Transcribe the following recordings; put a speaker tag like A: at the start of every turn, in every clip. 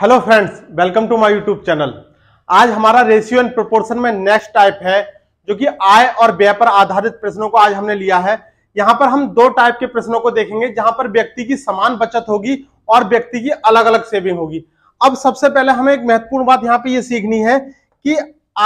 A: hello friends welcome to my YouTube channel आज हमारा ratio and proportion में next type है जो कि आय और व्यय पर आधारित प्रश्नों को आज हमने लिया है यहां पर हम दो टाइप के प्रश्नों को देखेंगे जहां पर व्यक्ति की समान बचत होगी और व्यक्ति की अलग अलग सेविंग होगी अब सबसे पहले हमें एक महत्वपूर्ण बात यहाँ पे ये यह सीखनी है कि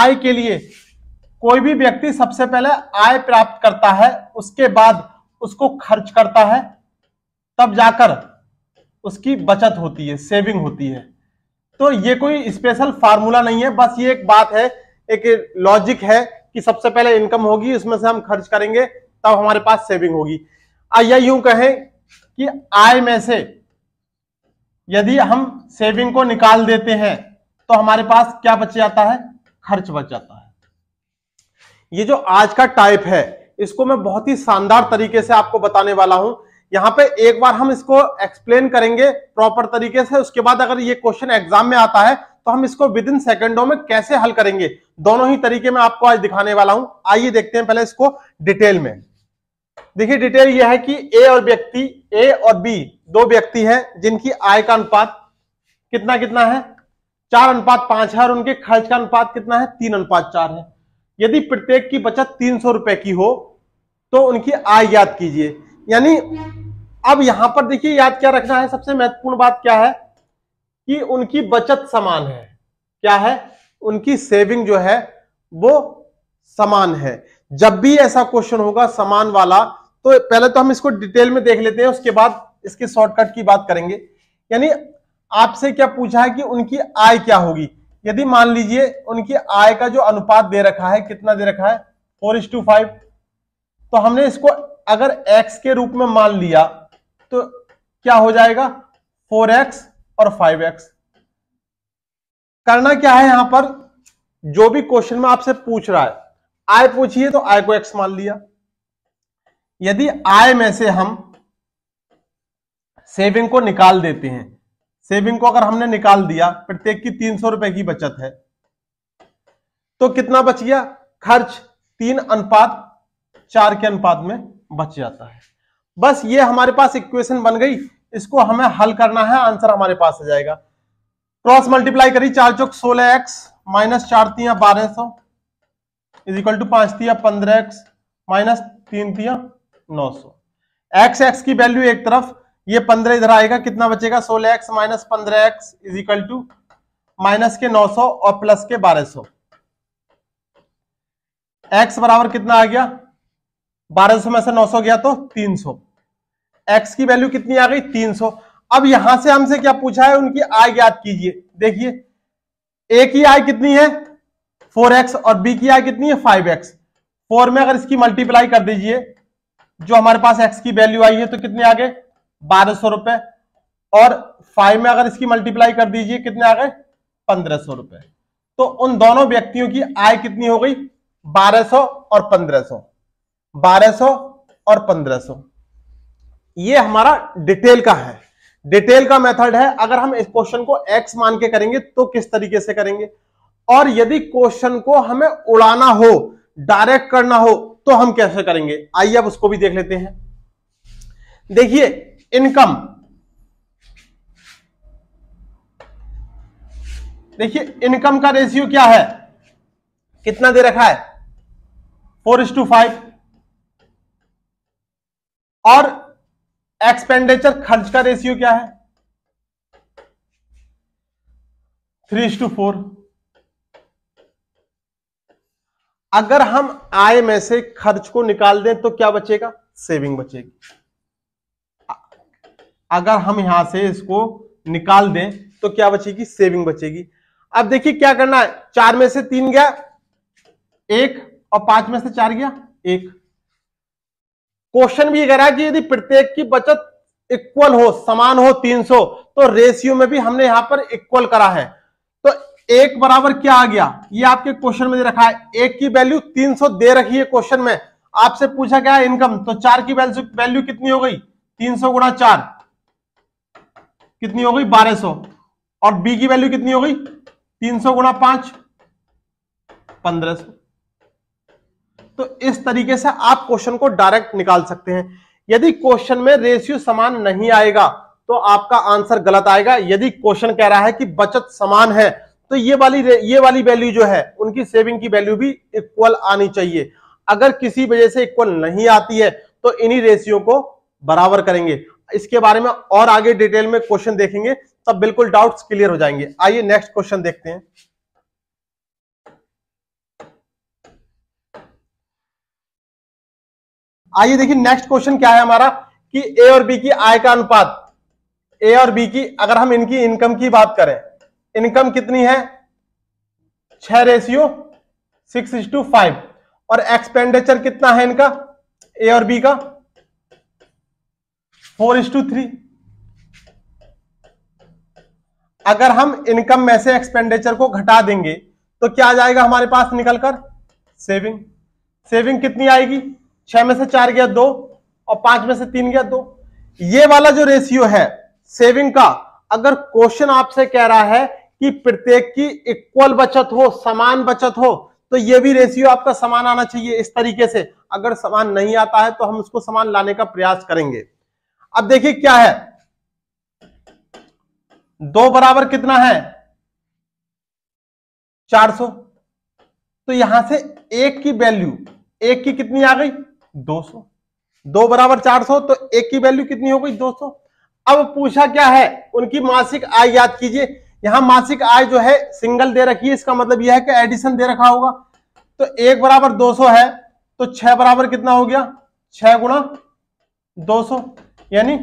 A: आय के लिए कोई भी व्यक्ति सबसे पहले आय प्राप्त करता है उसके बाद उसको खर्च करता है तब जाकर उसकी बचत होती है सेविंग होती है तो ये कोई स्पेशल फार्मूला नहीं है बस ये एक बात है एक लॉजिक है कि सबसे पहले इनकम होगी उसमें से हम खर्च करेंगे तब हमारे पास सेविंग होगी या यूं कहें कि आय में से यदि हम सेविंग को निकाल देते हैं तो हमारे पास क्या बच जाता है खर्च बच जाता है ये जो आज का टाइप है इसको मैं बहुत ही शानदार तरीके से आपको बताने वाला हूं यहाँ पे एक बार हम इसको एक्सप्लेन करेंगे प्रॉपर तरीके से उसके बाद अगर ये क्वेश्चन एग्जाम में आता है तो हम इसको विद इन सेकेंडो में कैसे हल करेंगे दोनों ही तरीके में आपको आज दिखाने वाला हूं आइए देखते हैं पहले इसको डिटेल में देखिए डिटेल यह है कि ए और व्यक्ति ए और बी दो व्यक्ति हैं जिनकी आय का अनुपात कितना कितना है चार अनुपात पांच है और उनके खर्च का अनुपात कितना है तीन अनुपात चार है यदि प्रत्येक की बचत तीन सौ रुपए की हो तो उनकी आय याद कीजिए यानी अब यहां पर देखिए याद क्या रखना है सबसे महत्वपूर्ण बात क्या है कि उनकी बचत समान है क्या है उनकी सेविंग जो है वो समान है जब भी ऐसा क्वेश्चन होगा समान वाला तो पहले तो हम इसको डिटेल में देख लेते हैं उसके बाद इसके शॉर्टकट की बात करेंगे यानी आपसे क्या पूछा है कि उनकी आय क्या होगी यदि मान लीजिए उनकी आय का जो अनुपात दे रखा है कितना दे रखा है फोर इस टू फाइव तो हमने इसको अगर एक्स के रूप में मान लिया तो क्या हो जाएगा फोर एक्स और फाइव एक्स करना क्या है यहां पर जो भी क्वेश्चन में आपसे पूछ रहा है आय पूछिए तो आय को एक्स मान लिया यदि आय में से हम सेविंग को निकाल देते हैं सेविंग को अगर हमने निकाल दिया प्रत्येक की तीन सौ रुपए की बचत है तो कितना बच गया खर्च तीन अनुपात चार के अनुपात में बच जाता है बस ये हमारे पास इक्वेशन बन गई इसको हमें हल करना है आंसर हमारे पास आ जाएगा क्रॉस मल्टीप्लाई करी चार चौक सोलह एक्स माइनस चार तिया बारह सौ इज इक्वल टू पांच तिया पंद्रह एक्स माइनस तीन तिया नौ सौ एक्स एक्स की वैल्यू एक तरफ ये पंद्रह इधर आएगा कितना बचेगा सोलह एक्स माइनस पंद्रह x is equal to minus के नौ सौ और प्लस के बारह सौ एक्स बराबर कितना आ गया बारह सौ में से नौ सौ गया तो तीन सौ एक्स की वैल्यू कितनी आ गई 300 अब यहां से हमसे क्या पूछा है उनकी आय याद कीजिए देखिए ए की आय कितनी है 4x और बी की आय कितनी है 5x 4 में अगर इसकी मल्टीप्लाई कर दीजिए जो हमारे पास x की वैल्यू आई है तो कितने आ गए बारह सौ रुपए और 5 में अगर इसकी मल्टीप्लाई कर दीजिए कितने आ गए पंद्रह सौ रुपए तो उन दोनों व्यक्तियों की आय कितनी हो गई 1200 और 1500 1200 और 1500 ये हमारा डिटेल का है डिटेल का मेथड है अगर हम इस क्वेश्चन को एक्स मान के करेंगे तो किस तरीके से करेंगे और यदि क्वेश्चन को हमें उड़ाना हो डायरेक्ट करना हो तो हम कैसे करेंगे आइए अब उसको भी देख लेते हैं देखिए इनकम देखिए इनकम का रेशियो क्या है कितना दे रखा है फोर इस टू फाइव और एक्सपेंडिचर खर्च का रेशियो क्या है थ्री टू फोर अगर हम आय में से खर्च को निकाल दें तो क्या बचेगा सेविंग बचेगी अगर हम यहां से इसको निकाल दें तो क्या बचेगी सेविंग बचेगी अब देखिए क्या करना है चार में से तीन गया एक और पांच में से चार गया एक क्वेश्चन भी कह रहा है कि यदि प्रत्येक की बचत इक्वल हो समान हो 300 तो रेशियो में भी हमने यहां पर इक्वल करा है तो एक बराबर क्या आ गया ये आपके क्वेश्चन में दे रखा है एक की वैल्यू 300 दे रखी है क्वेश्चन में आपसे पूछा गया इनकम तो चार की वैल्यू कितनी हो गई 300 सौ गुणा चार कितनी हो गई 1200 और बी की वैल्यू कितनी हो गई 300 सौ गुणा पांच पंद्रह तो इस तरीके से आप क्वेश्चन को डायरेक्ट निकाल सकते हैं यदि क्वेश्चन में रेशियो समान नहीं आएगा तो आपका आंसर गलत आएगा यदि क्वेश्चन कह रहा है कि बचत समान है तो ये वाली ये वाली वैल्यू जो है उनकी सेविंग की वैल्यू भी इक्वल आनी चाहिए अगर किसी वजह से इक्वल नहीं आती है तो इन्हीं रेशियो को बराबर करेंगे इसके बारे में और आगे डिटेल में क्वेश्चन देखेंगे तब बिल्कुल डाउट्स क्लियर हो जाएंगे आइए नेक्स्ट क्वेश्चन देखते हैं आइए देखिए नेक्स्ट क्वेश्चन क्या है हमारा कि ए और बी की आय का अनुपात ए और बी की अगर हम इनकी इनकम की बात करें इनकम कितनी है छह ratio six is to five और एक्सपेंडिचर कितना है इनका ए और बी का फोर इज टू थ्री अगर हम इनकम में से एक्सपेंडिचर को घटा देंगे तो क्या आ जाएगा हमारे पास निकलकर सेविंग सेविंग कितनी आएगी छह में से चार गया दो और पांच में से तीन गया दो ये वाला जो रेशियो है सेविंग का अगर क्वेश्चन आपसे कह रहा है कि प्रत्येक की इक्वल बचत हो समान बचत हो तो ये भी रेशियो आपका समान आना चाहिए इस तरीके से अगर समान नहीं आता है तो हम उसको समान लाने का प्रयास करेंगे अब देखिए क्या है दो बराबर कितना है चार सौ तो यहां से एक की वैल्यू एक की कितनी आ गई 200 दो बराबर 400 तो एक की वैल्यू कितनी हो गई 200 अब पूछा क्या है उनकी मासिक आय याद कीजिए यहां मासिक आय जो है सिंगल दे रखी है इसका मतलब यह है कि एडिशन दे रखा होगा तो एक बराबर दो सौ है तो छह बराबर कितना हो गया छह गुणा दो सौ यानी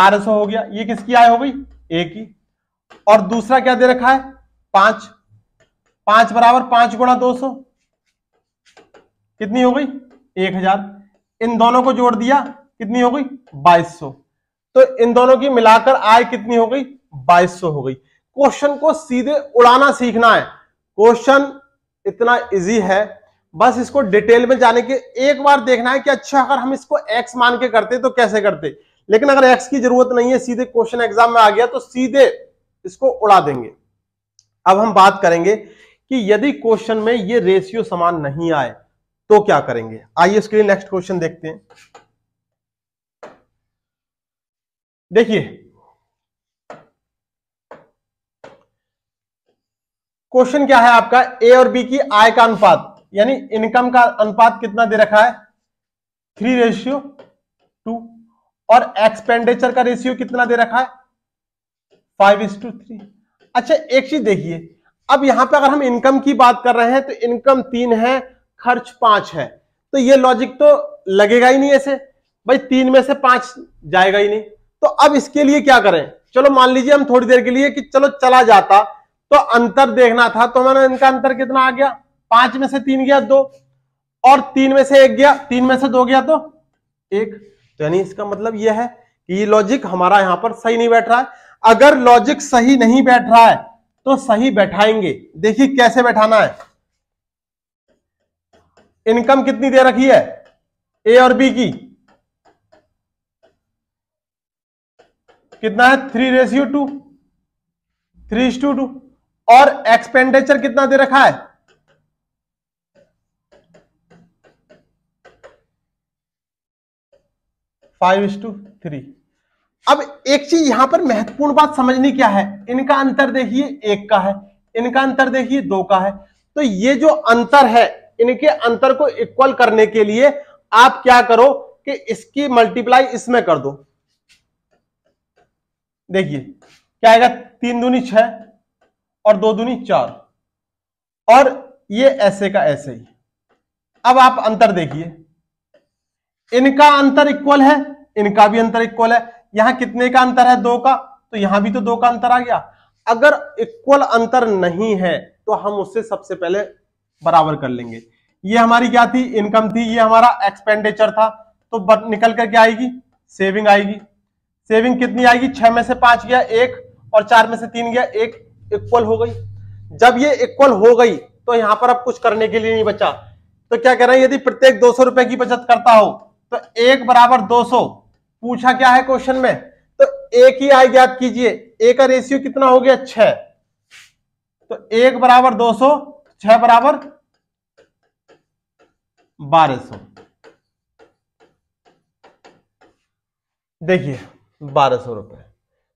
A: बारह सौ हो गया ये किसकी आय हो गई एक ही और दूसरा क्या दे रखा है पांच पांच बराबर पांच गुणा दो सौ कितनी हो गई एक हजार इन दोनों को जोड़ दिया कितनी हो गई बाईस सौ तो इन दोनों की मिलाकर आय कितनी हो गई बाईस सौ हो गई क्वेश्चन को सीधे उड़ाना सीखना है क्वेश्चन इतना इजी है बस इसको डिटेल में जाने के एक बार देखना है कि अच्छा अगर हम इसको एक्स मान के करते तो कैसे करते लेकिन अगर एक्स की जरूरत नहीं है सीधे क्वेश्चन एग्जाम में आ गया तो सीधे इसको उड़ा देंगे अब हम बात करेंगे कि यदि क्वेश्चन में ये रेशियो समान नहीं आए तो क्या करेंगे आइए इसके लिए नेक्स्ट क्वेश्चन देखते हैं देखिए क्वेश्चन क्या है आपका ए और बी की आय का अनुपात यानी इनकम का अनुपात कितना दे रखा है थ्री रेशियो टू और एक्सपेंडिचर का रेशियो कितना दे रखा है फाइव इज टू थ्री अच्छा एक चीज देखिए अब यहां पर अगर हम इनकम की बात कर रहे हैं तो इनकम तीन है खर्च पांच है तो ये लॉजिक तो लगेगा ही नहीं ऐसे भाई तीन में से पांच जाएगा ही नहीं तो अब इसके लिए क्या करें चलो मान लीजिए हम थोड़ी देर के लिए कि चलो चला जाता तो अंतर देखना था तो मैंने इनका अंतर कितना आ गया पांच में से तीन गया दो और तीन में से एक गया तीन में से दो गया तो एक तो यानी इसका मतलब यह है कि ये लॉजिक हमारा यहां पर सही नहीं बैठ रहा है अगर लॉजिक सही नहीं बैठ रहा है तो सही बैठाएंगे देखिए कैसे बैठाना है इनकम कितनी दे रखी है ए और बी की कितना है three ratio two three to two और एक्सपेंडिचर कितना दे रखा है फाइव टू थ्री अब एक चीज यहां पर महत्वपूर्ण बात समझनी क्या है इनका अंतर देखिए एक का है इनका अंतर देखिए दो का है तो ये जो अंतर है इनके अंतर को इक्वल करने के लिए आप क्या करो कि इसकी मल्टीप्लाई इसमें कर दो देखिए क्या आएगा तीन दूनी छ और दो दूनी चार और ये ऐसे का ऐसे ही अब आप अंतर देखिए इनका अंतर इक्वल है इनका भी अंतर इक्वल है यहां कितने का अंतर है दो का तो यहां भी तो दो का अंतर आ गया अगर इक्वल अंतर नहीं है तो हम उससे सबसे पहले बराबर कर लेंगे ये हमारी क्या थी इनकम थी ये हमारा एक्सपेंडिचर था तो निकल कर क्या आएगी सेविंग आएगी सेविंग कितनी आएगी छह में से पांच गया एक और चार में से तीन गया एक इक्वल हो गई जब ये इक्वल हो गई तो यहां पर अब कुछ करने के लिए नहीं बचा तो क्या कह रहे हैं यदि प्रत्येक दो रुपए की बचत करता हो तो एक बराबर दो पूछा क्या है क्वेश्चन में तो एक ही आय ज्ञात कीजिए ए का रेशियो कितना हो गया छह तो एक बराबर दो सौ छह बराबर सौ देखिए बारह सौ रुपए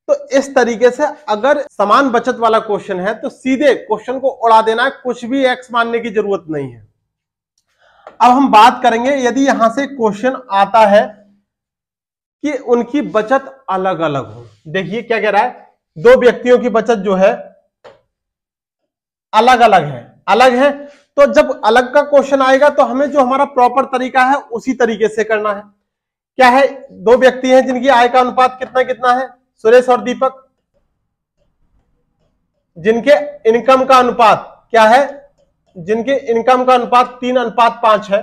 A: तो इस तरीके से अगर समान बचत वाला क्वेश्चन है तो सीधे क्वेश्चन को उड़ा देना है कुछ भी एक्स मानने की जरूरत नहीं है अब हम बात करेंगे यदि यहां से क्वेश्चन आता है कि उनकी बचत अलग अलग हो देखिए क्या कह रहा है दो व्यक्तियों की बचत जो है अलग अलग है अलग है तो जब अलग का क्वेश्चन आएगा तो हमें जो हमारा प्रॉपर तरीका है उसी तरीके से करना है क्या है दो व्यक्ति हैं जिनकी आय का अनुपात कितना कितना है सुरेश और दीपक जिनके इनकम का अनुपात क्या है जिनके इनकम का अनुपात तीन अनुपात पांच है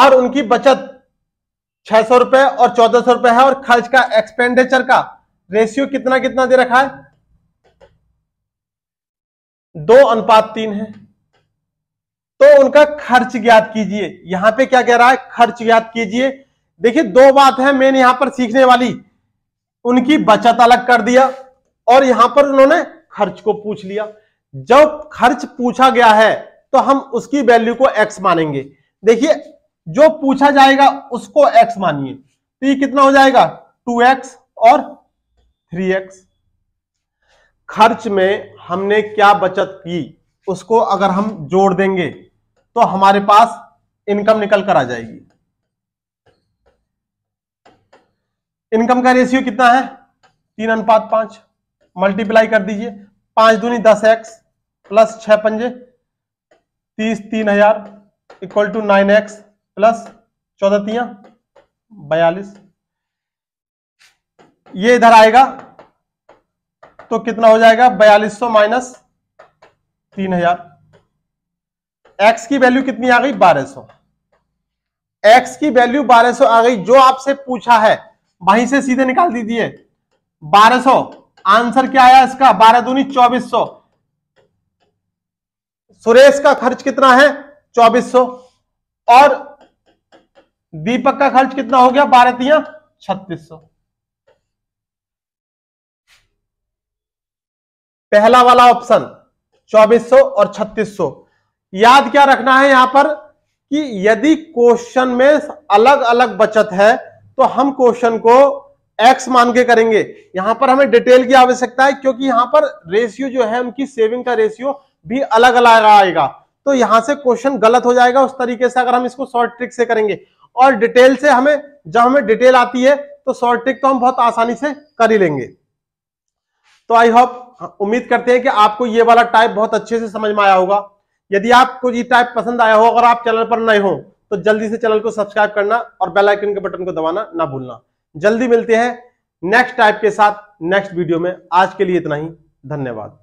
A: और उनकी बचत छह सौ रुपए और चौदह सौ रुपए है और खर्च का एक्सपेंडिचर का रेशियो कितना कितना दे रखा है दो अनुपात तीन है तो उनका खर्च ज्ञात कीजिए यहां पे क्या कह रहा है खर्च ज्ञात कीजिए देखिए दो बात है मेन यहां पर सीखने वाली उनकी बचत अलग कर दिया और यहां पर उन्होंने खर्च को पूछ लिया जब खर्च पूछा गया है तो हम उसकी वैल्यू को एक्स मानेंगे देखिए जो पूछा जाएगा उसको एक्स मानिए तो ये कितना हो जाएगा टू एक्स और थ्री एक्स खर्च में हमने क्या बचत की उसको अगर हम जोड़ देंगे तो हमारे पास इनकम निकल कर आ जाएगी इनकम का रेशियो कितना है तीन अनुपात पांच मल्टीप्लाई कर दीजिए पांच दूनी दस एक्स प्लस छह पंजे तीस तीन हजार equal to nine x plus चौदह तिया बयालीस ये इधर आएगा तो कितना हो जाएगा बयालीस सौ माइनस तीन हजार एक्स की वैल्यू कितनी आ गई 1200 एक्स की वैल्यू 1200 आ गई जो आपसे पूछा है वहीं से सीधे निकाल दीजिए 1200 आंसर क्या आया इसका बारह दूनी चौबीस सौ सुरेश का खर्च कितना है चौबीस सौ और दीपक का खर्च कितना हो गया बारह तिया छत्तीस सौ पहला वाला ऑप्शन चौबीस सौ और छत्तीस सौ याद क्या रखना है यहां पर कि यदि क्वेश्चन में अलग अलग बचत है तो हम क्वेश्चन को एक्स मान के करेंगे यहां पर हमें डिटेल की आवश्यकता है क्योंकि यहां पर रेशियो जो है उनकी सेविंग का रेशियो भी अलग अलग आएगा तो यहां से क्वेश्चन गलत हो जाएगा उस तरीके से अगर हम इसको शॉर्ट ट्रिक से करेंगे और डिटेल से हमें जब हमें डिटेल आती है तो शॉर्ट ट्रिक तो हम बहुत आसानी से कर ही लेंगे तो आई होप उम्मीद करते हैं कि आपको ये वाला टाइप बहुत अच्छे से समझ में आया होगा यदि आपको ये टाइप पसंद आया हो अगर आप चैनल पर नए हो तो जल्दी से चैनल को सब्सक्राइब करना और बेल आइकन के बटन को दबाना ना भूलना जल्दी मिलते हैं नेक्स्ट टाइप के साथ नेक्स्ट वीडियो में आज के लिए इतना ही धन्यवाद